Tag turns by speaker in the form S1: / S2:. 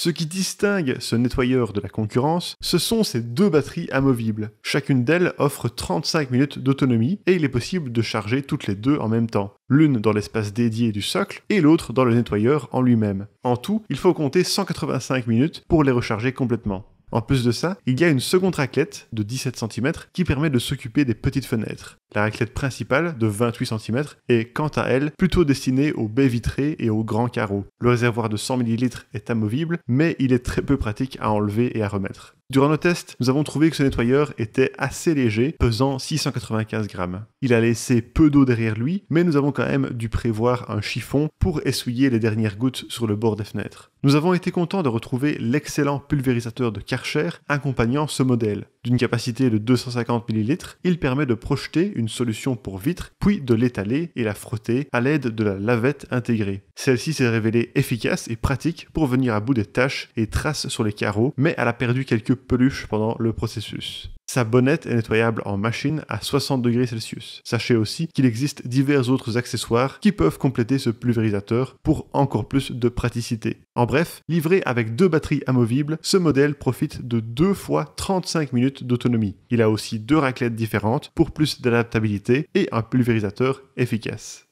S1: Ce qui distingue ce nettoyeur de la concurrence, ce sont ses deux batteries amovibles. Chacune d'elles offre 35 minutes d'autonomie et il est possible de charger toutes les deux en même temps, l'une dans l'espace dédié du socle et l'autre dans le nettoyeur en lui-même. En tout, il faut compter 185 minutes pour les recharger complètement. En plus de ça, il y a une seconde raquette de 17 cm qui permet de s'occuper des petites fenêtres. La raclette principale, de 28 cm, est quant à elle plutôt destinée aux baies vitrées et aux grands carreaux. Le réservoir de 100 ml est amovible, mais il est très peu pratique à enlever et à remettre. Durant nos tests, nous avons trouvé que ce nettoyeur était assez léger, pesant 695 grammes. Il a laissé peu d'eau derrière lui, mais nous avons quand même dû prévoir un chiffon pour essuyer les dernières gouttes sur le bord des fenêtres. Nous avons été contents de retrouver l'excellent pulvérisateur de Karcher accompagnant ce modèle. D'une capacité de 250 ml, il permet de projeter une solution pour vitre, puis de l'étaler et la frotter à l'aide de la lavette intégrée. Celle-ci s'est révélée efficace et pratique pour venir à bout des taches et traces sur les carreaux, mais elle a perdu quelques peluches pendant le processus. Sa bonnette est nettoyable en machine à 60 degrés Celsius. Sachez aussi qu'il existe divers autres accessoires qui peuvent compléter ce pulvérisateur pour encore plus de praticité. En bref, livré avec deux batteries amovibles, ce modèle profite de 2 fois 35 minutes d'autonomie. Il a aussi deux raclettes différentes pour plus d'adaptabilité et un pulvérisateur efficace.